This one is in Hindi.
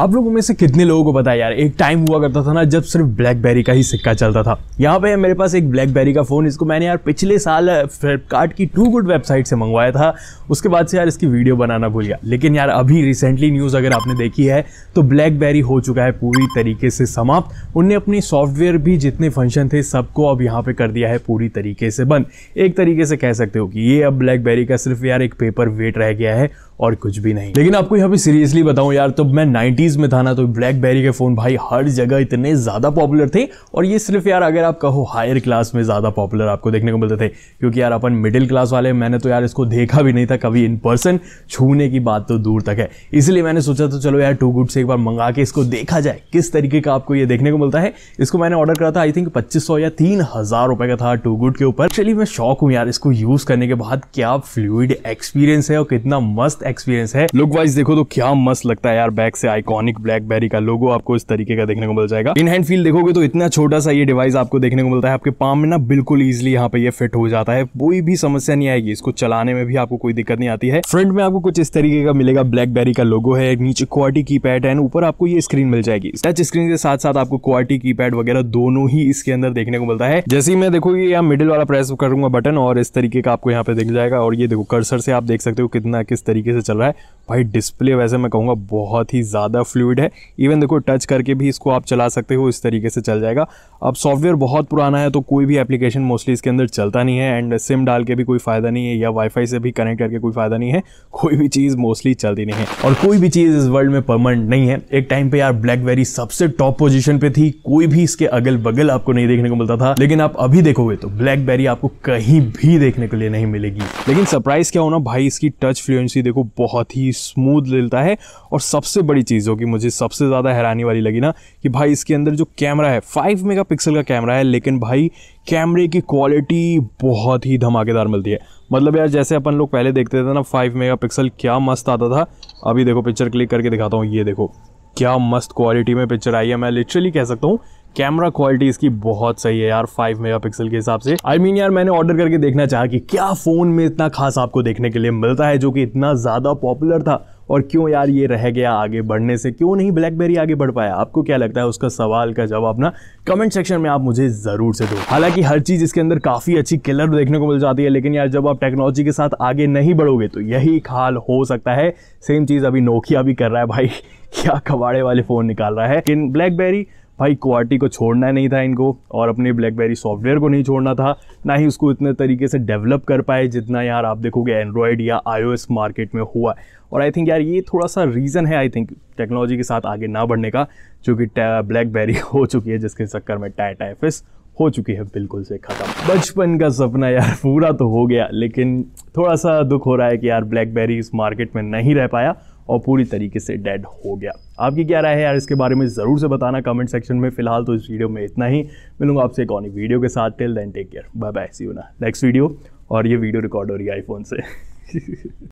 आप लोगों में से कितने लोगों को पता है यार एक टाइम हुआ करता था ना जब सिर्फ ब्लैकबेरी का ही सिक्का चलता था यहाँ पे मेरे पास एक ब्लैकबेरी का फ़ोन इसको मैंने यार पिछले साल फ्लिपकार्ट की टू गुड वेबसाइट से मंगवाया था उसके बाद से यार इसकी वीडियो बनाना भूल गया लेकिन यार अभी रिसेंटली न्यूज़ अगर आपने देखी है तो ब्लैकबेरी हो चुका है पूरी तरीके से समाप्त उनने अपने सॉफ्टवेयर भी जितने फंक्शन थे सबको अब यहाँ पर कर दिया है पूरी तरीके से बंद एक तरीके से कह सकते हो कि ये अब ब्लैकबेरी का सिर्फ यार एक पेपर वेट रह गया है और कुछ भी नहीं लेकिन आपको यहाँ पे सीरियसली बताऊं यार तो मैं 90s में था ना तो ब्लैकबेरी के फ़ोन भाई हर जगह इतने ज़्यादा पॉपुलर थे और ये सिर्फ यार अगर आप कहो हायर क्लास में ज़्यादा पॉपुलर आपको देखने को मिलते थे क्योंकि यार अपन मिडिल क्लास वाले मैंने तो यार इसको देखा भी नहीं था कभी इन पर्सन छूने की बात तो दूर तक है इसलिए मैंने सोचा तो चलो यार टू गुड से एक बार मंगा के इसको देखा जाए किस तरीके का आपको ये देखने को मिलता है इसको मैंने ऑर्डर करा था आई थिंक पच्चीस या तीन रुपए का था टू गुड के ऊपर चलिए मैं शौक हूँ यार इसको यूज़ करने के बाद क्या फ्लूड एक्सपीरियंस है और कितना मस्त एक्सपीरियंस है लुक वाइज देखो तो क्या मस्त लगता है यार बैक से आइकॉनिक ब्लैकबेरी का लोगो आपको इस तरीके का देखने को मिल जाएगा इन हैंड फील देखोगे तो इतना छोटा सा ये डिवाइस आपको देखने को मिलता है आपके पाम में ना बिल्कुल इजिली यहाँ पे ये फिट हो जाता है कोई भी समस्या नहीं आएगी इसको चलाने में भी आपको कोई दिक्कत नहीं आती है फ्रंट में आपको कुछ इस तरीके का मिलेगा ब्लैकबेरी का लोगो है नीचे क्वालिटी की पैड एंड ऊपर आपको ये स्क्रीन मिल जाएगी टच स्क्रीन के साथ साथ आपको क्वालिटी की पैड वगैरह दोनों ही इसके अंदर देखने को मिलता है जैसे ही मैं देखो ये यहाँ मिडिल वाला प्रेस करूंगा बटन और इस तरीके का आपको यहाँ पे दिख जाएगा और ये देखो कर्सर से आप देख सकते हो कितना किस तरीके से से चल रहा है भाई डिस्प्ले वैसे मैं कहूँगा बहुत ही ज़्यादा फ्लूड है इवन देखो टच करके भी इसको आप चला सकते हो इस तरीके से चल जाएगा अब सॉफ्टवेयर बहुत पुराना है तो कोई भी एप्लीकेशन मोस्टली इसके अंदर चलता नहीं है एंड सिम डाल के भी कोई फ़ायदा नहीं है या वाईफाई से भी कनेक्ट करके कोई फ़ायदा नहीं है कोई भी चीज़ मोस्टली चलती नहीं है और कोई भी चीज़ इस वर्ल्ड में परमानेंट नहीं है एक टाइम पे यार ब्लैकबेरी सबसे टॉप पोजीशन पे थी कोई भी इसके अगल बगल आपको नहीं देखने को मिलता था लेकिन आप अभी देखोगे तो ब्लैकबेरी आपको कहीं भी देखने के लिए नहीं मिलेगी लेकिन सरप्राइज क्या होना भाई इसकी टच फ्लुएंसी देखो बहुत ही स्मूथ मिलता है और सबसे बड़ी चीज़ जो कि मुझे सबसे ज़्यादा हैरानी वाली लगी ना कि भाई इसके अंदर जो कैमरा है फाइव मेगा का कैमरा है लेकिन भाई कैमरे की क्वालिटी बहुत ही धमाकेदार मिलती है मतलब यार जैसे अपन लोग पहले देखते थे ना फाइव मेगा क्या मस्त आता था अभी देखो पिक्चर क्लिक करके दिखाता हूँ ये देखो क्या मस्त क्वालिटी में पिक्चर आई है मैं लिटरली कह सकता हूँ कैमरा क्वालिटी इसकी बहुत सही है यार 5 मेगापिक्सल के हिसाब से आई I मीन mean यार मैंने ऑर्डर करके देखना चाहा कि क्या फ़ोन में इतना खास आपको देखने के लिए मिलता है जो कि इतना ज़्यादा पॉपुलर था और क्यों यार ये रह गया आगे बढ़ने से क्यों नहीं ब्लैकबेरी आगे बढ़ पाया आपको क्या लगता है उसका सवाल का जवाब ना कमेंट सेक्शन में आप मुझे ज़रूर से दो हालांकि हर चीज़ इसके अंदर काफ़ी अच्छी किलर देखने को मिल जाती है लेकिन यार जब आप टेक्नोलॉजी के साथ आगे नहीं बढ़ोगे तो यही हाल हो सकता है सेम चीज़ अभी नोकिया भी कर रहा है भाई क्या कबाड़े वाले फ़ोन निकाल रहा है लेकिन ब्लैकबेरी भाई क्वार्टी को छोड़ना नहीं था इनको और अपने ब्लैकबेरी सॉफ्टवेयर को नहीं छोड़ना था ना ही उसको इतने तरीके से डेवलप कर पाए जितना यार आप देखोगे एंड्रॉयड या आईओएस मार्केट में हुआ है और आई थिंक यार ये थोड़ा सा रीज़न है आई थिंक टेक्नोलॉजी के साथ आगे ना बढ़ने का जो कि ब्लैकबेरी हो चुकी है जिसके चक्कर में टाटा एफिस हो चुकी है बिल्कुल से ख़त्म बचपन का सपना यार पूरा तो हो गया लेकिन थोड़ा सा दुख हो रहा है कि यार ब्लैकबेरी इस मार्केट में नहीं रह पाया और पूरी तरीके से डेड हो गया आपकी क्या राय है यार इसके बारे में ज़रूर से बताना कमेंट सेक्शन में फिलहाल तो इस वीडियो में इतना ही मिलूंगा आपसे एक और वीडियो के साथ till then take care bye bye see you ना नेक्स्ट वीडियो और ये वीडियो रिकॉर्ड हो रही है आईफोन से